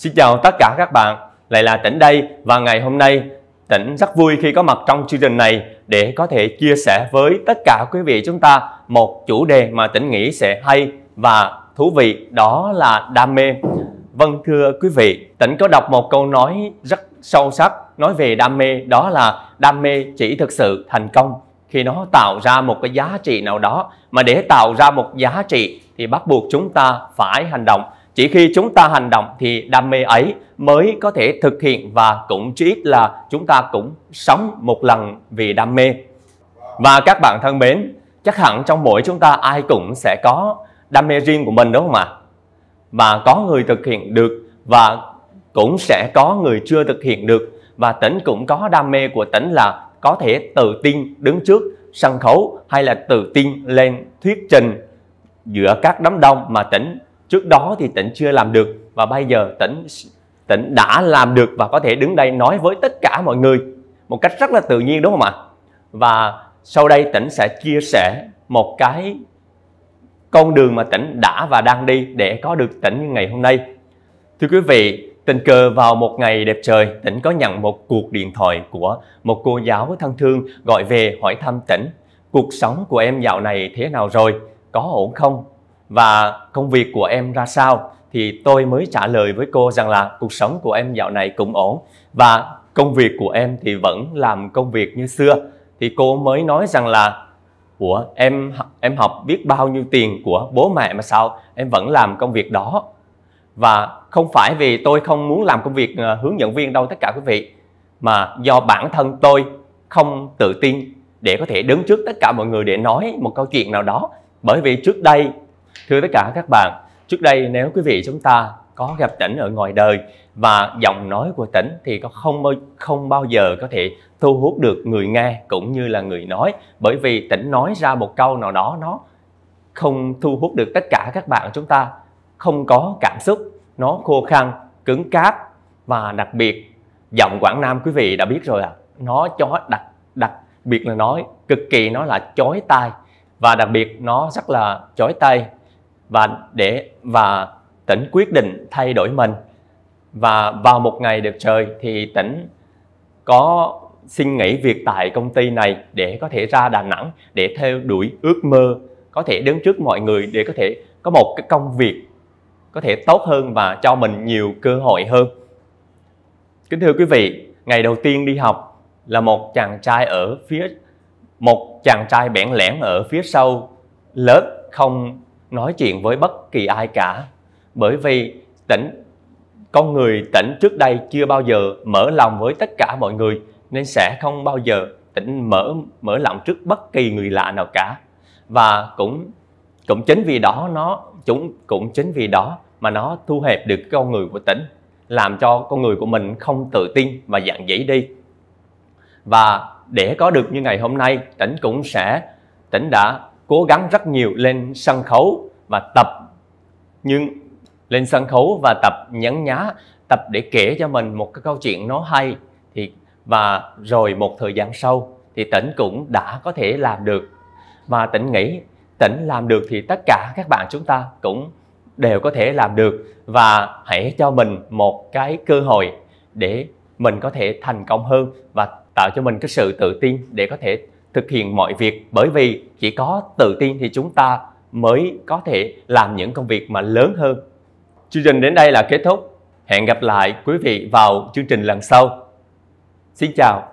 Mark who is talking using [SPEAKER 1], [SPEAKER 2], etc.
[SPEAKER 1] Xin chào tất cả các bạn, lại là Tỉnh đây và ngày hôm nay Tỉnh rất vui khi có mặt trong chương trình này để có thể chia sẻ với tất cả quý vị chúng ta một chủ đề mà Tỉnh nghĩ sẽ hay và thú vị đó là đam mê. Vâng thưa quý vị, Tỉnh có đọc một câu nói rất sâu sắc nói về đam mê đó là đam mê chỉ thực sự thành công khi nó tạo ra một cái giá trị nào đó mà để tạo ra một giá trị thì bắt buộc chúng ta phải hành động chỉ khi chúng ta hành động thì đam mê ấy mới có thể thực hiện và cũng chí ít là chúng ta cũng sống một lần vì đam mê. Và các bạn thân mến, chắc hẳn trong mỗi chúng ta ai cũng sẽ có đam mê riêng của mình đúng không ạ? Và có người thực hiện được và cũng sẽ có người chưa thực hiện được và tỉnh cũng có đam mê của tỉnh là có thể tự tin đứng trước sân khấu hay là tự tin lên thuyết trình giữa các đám đông mà tỉnh trước đó thì tỉnh chưa làm được và bây giờ tỉnh tỉnh đã làm được và có thể đứng đây nói với tất cả mọi người một cách rất là tự nhiên đúng không ạ? Và sau đây tỉnh sẽ chia sẻ một cái con đường mà tỉnh đã và đang đi để có được tỉnh như ngày hôm nay. Thưa quý vị, tình cờ vào một ngày đẹp trời, tỉnh có nhận một cuộc điện thoại của một cô giáo thân thương gọi về hỏi thăm tỉnh. Cuộc sống của em dạo này thế nào rồi? Có ổn không? và công việc của em ra sao thì tôi mới trả lời với cô rằng là cuộc sống của em dạo này cũng ổn và công việc của em thì vẫn làm công việc như xưa thì cô mới nói rằng là ủa em em học biết bao nhiêu tiền của bố mẹ mà sao em vẫn làm công việc đó và không phải vì tôi không muốn làm công việc ờ, hướng dẫn viên đâu tất cả quý vị mà do bản thân tôi không tự tin để có thể đứng trước tất cả mọi người để nói một câu chuyện nào đó bởi vì trước đây Thưa tất cả các bạn, trước đây nếu quý vị chúng ta có gặp tỉnh ở ngoài đời và giọng nói của tỉnh thì có không bao, không bao giờ có thể thu hút được người nghe cũng như là người nói bởi vì tỉnh nói ra một câu nào đó nó không thu hút được tất cả các bạn chúng ta không có cảm xúc nó khô khan cứng cáp và đặc biệt giọng Quảng Nam quý vị đã biết rồi ạ à, nó chó đặc đặc biệt là nói cực kỳ nó là chói tai và đặc biệt nó rất là chói tai và để và tỉnh quyết định thay đổi mình và vào một ngày đẹp trời thì tỉnh có xin nghỉ việc tại công ty này để có thể ra Đà Nẵng để theo đuổi ước mơ có thể đứng trước mọi người để có thể có một cái công việc có thể tốt hơn và cho mình nhiều cơ hội hơn kính thưa quý vị ngày đầu tiên đi học là một chàng trai ở phía một chàng trai bẽn lẽn ở phía sau lớp không nói chuyện với bất kỳ ai cả bởi vì tỉnh con người tỉnh trước đây chưa bao giờ mở lòng với tất cả mọi người nên sẽ không bao giờ tỉnh mở mở lòng trước bất kỳ người lạ nào cả và cũng cũng chính vì đó nó chúng cũng chính vì đó mà nó thu hẹp được con người của tỉnh làm cho con người của mình không tự tin và dạng dĩ đi và để có được như ngày hôm nay tỉnh cũng sẽ tỉnh đã cố gắng rất nhiều lên sân khấu và tập nhưng lên sân khấu và tập nhấn nhá tập để kể cho mình một cái câu chuyện nó hay thì và rồi một thời gian sau thì tỉnh cũng đã có thể làm được và tỉnh nghĩ tỉnh làm được thì tất cả các bạn chúng ta cũng đều có thể làm được và hãy cho mình một cái cơ hội để mình có thể thành công hơn và tạo cho mình cái sự tự tin để có thể thực hiện mọi việc bởi vì chỉ có tự tin thì chúng ta mới có thể làm những công việc mà lớn hơn. Chương trình đến đây là kết thúc. Hẹn gặp lại quý vị vào chương trình lần sau. Xin chào.